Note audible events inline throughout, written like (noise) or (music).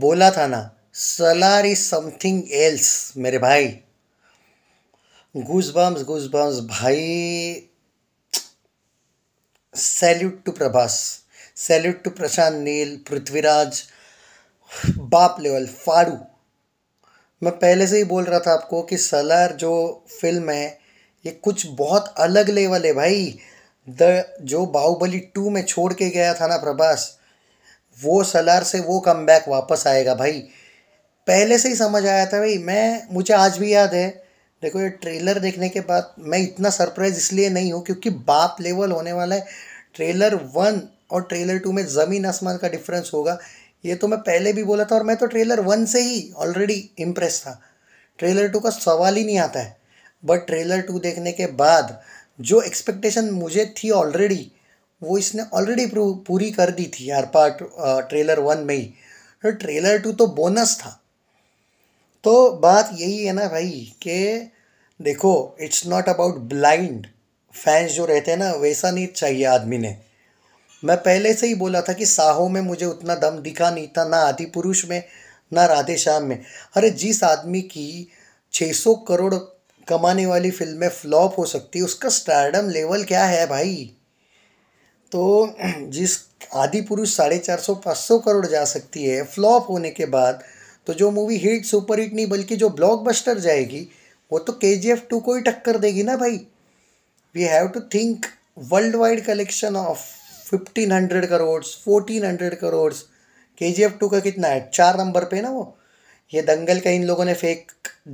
बोला था ना सलार इज समथिंग एल्स मेरे भाई गुजबम्स गुजबम्स भाई salute to Prabhas salute to Prashanth Neel Prithviraj बाप लेवल फाड़ू मैं पहले से ही बोल रहा था आपको कि सलार जो फिल्म है ये कुछ बहुत अलग लेवल है भाई द जो बाहुबली टू में छोड़ के गया था ना प्रभास वो सलार से वो कम बैक वापस आएगा भाई पहले से ही समझ आया था भाई मैं मुझे आज भी याद है देखो ये ट्रेलर देखने के बाद मैं इतना सरप्राइज इसलिए नहीं हूँ क्योंकि बाप लेवल होने वाला है ट्रेलर वन और ट्रेलर टू में ज़मीन आसमान का डिफरेंस होगा ये तो मैं पहले भी बोला था और मैं तो ट्रेलर वन से ही ऑलरेडी इम्प्रेस था ट्रेलर टू का सवाल ही नहीं आता है बट ट्रेलर टू देखने के बाद जो एक्सपेक्टेशन मुझे थी ऑलरेडी वो इसने ऑलरेडी पूरी कर दी थी हर पार्ट ट्रेलर वन में ही तो ट्रेलर टू तो बोनस था तो बात यही है ना भाई कि देखो it's not about blind fans जो रहते हैं ना वैसा नहीं चाहिए आदमी ने मैं पहले से ही बोला था कि साहो में मुझे उतना दम दिखा नहीं था ना आदि पुरुष में ना राधे श्याम में अरे जिस आदमी की 600 करोड़ कमाने वाली फिल्में फ्लॉप हो सकती है उसका स्टारडम लेवल क्या है भाई तो जिस आदि पुरुष साढ़े चार सौ पाँच सौ करोड़ जा सकती है फ्लॉप होने के बाद तो जो मूवी हिट सुपर हिट नहीं बल्कि जो ब्लॉकबस्टर जाएगी वो तो के जी एफ टू को ही टक्कर देगी ना भाई we have to think world wide collection of fifteen hundred crore fourteen hundred crore K G F to का कितना है चार नंबर पे ना वो ये दंगल का इन लोगों ने फेक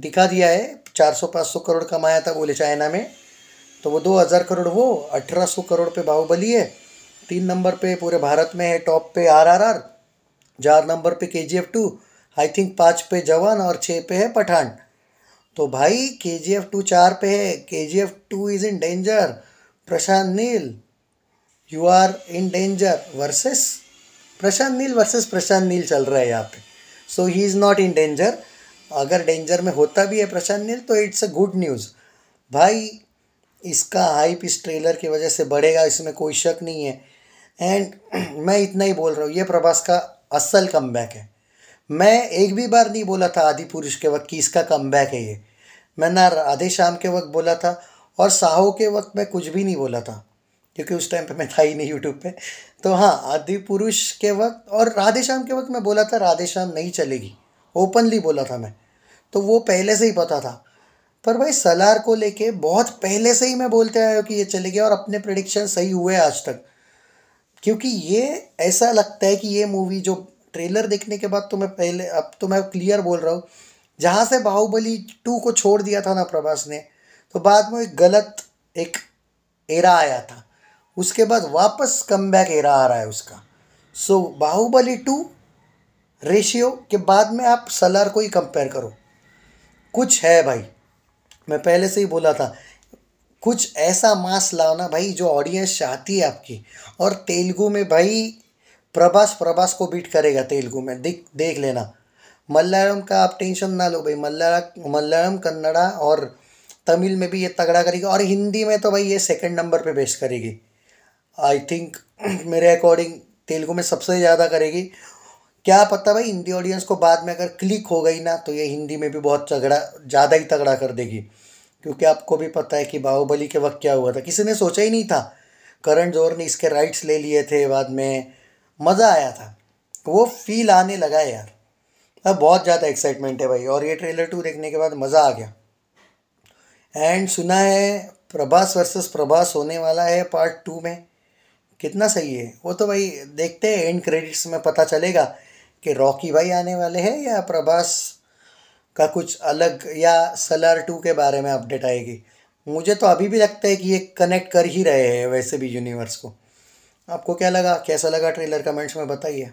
दिखा दिया है चार सौ पाँच सौ करोड़ कमाया था बोले चाइना में तो वो दो हज़ार करोड़ वो अठारह सौ करोड़ पे बाहुबली है तीन नंबर पे पूरे भारत में है टॉप पे आरआरआर चार नंबर पे K G F two I think पाँच पे जवान और छः पे है पठान तो भाई के जी एफ टू चार पे है K G F two is in danger Prashanth Neel you are in danger versus Prashanth Neel versus Prashanth Neel चल रहा है यहाँ पे so he is not in danger अगर डेंजर में होता भी है प्रशांत नील तो इट्स अ गुड न्यूज़ भाई इसका हाइप इस ट्रेलर की वजह से बढ़ेगा इसमें कोई शक नहीं है एंड मैं इतना ही बोल रहा हूँ ये प्रभास का असल कम है मैं एक भी बार नहीं बोला था आदि पुरुष के वक्त कि इसका कम है ये मैं ना राधे श्याम के वक्त बोला था और साहो के वक्त मैं कुछ भी नहीं बोला था क्योंकि उस टाइम पे मैं था ही नहीं यूट्यूब पे तो हाँ आदि पुरुष के वक्त और राधे श्याम के वक्त मैं बोला था राधे श्याम नहीं चलेगी ओपनली बोला था मैं तो वो पहले से ही पता था पर भाई सलार को लेके बहुत पहले से ही मैं बोलते आया कि ये चलेगी और अपने प्रडिक्शन सही हुए आज तक क्योंकि ये ऐसा लगता है कि ये मूवी जो ट्रेलर देखने के बाद तो मैं पहले अब तो मैं क्लियर बोल रहा हूँ जहाँ से बाहुबली टू को छोड़ दिया था ना प्रभास ने तो बाद में एक गलत एक एरा आया था उसके बाद वापस कम बैक एरा आ रहा है उसका so so, Baahubali two ratio के बाद में आप सलार को ही कंपेयर करो कुछ है भाई मैं पहले से ही बोला था कुछ ऐसा मास लाना भाई जो ऑडियंस चाहती है आपकी और तेलुगु में भाई प्रभास प्रभास को बीट करेगा तेलुगु में देख देख लेना मलयालम का आप टेंशन ना लो भाई मलयालम मलयालम कन्नड़ा और तमिल में भी ये तगड़ा करेगी और हिंदी में तो भाई ये सेकंड नंबर पे बेस्ट करेगी आई थिंक (clears throat) मेरे अकॉर्डिंग तेलुगु में सबसे ज़्यादा करेगी क्या पता भाई हिंदी ऑडियंस को बाद में अगर क्लिक हो गई ना तो ये हिंदी में भी बहुत तगड़ा ज़्यादा ही तगड़ा कर देगी क्योंकि आपको भी पता है कि बाहुबली के वक्त क्या हुआ था किसी ने सोचा ही नहीं था करण जोर ने इसके राइट्स ले लिए थे बाद में मज़ा आया था वो फील आने लगा है यार अब बहुत ज़्यादा एक्साइटमेंट है भाई और ये ट्रेलर टू देखने के बाद मज़ा आ गया एंड सुना है प्रभास वर्सेस प्रभास होने वाला है पार्ट टू में कितना सही है वो तो भाई देखते हैं एंड क्रेडिट्स में पता चलेगा कि रॉकी भाई आने वाले हैं या प्रभास का कुछ अलग या सलार टू के बारे में अपडेट आएगी मुझे तो अभी भी लगता है कि ये कनेक्ट कर ही रहे हैं वैसे भी यूनिवर्स को आपको क्या लगा कैसा लगा ट्रेलर कमेंट्स में बताइए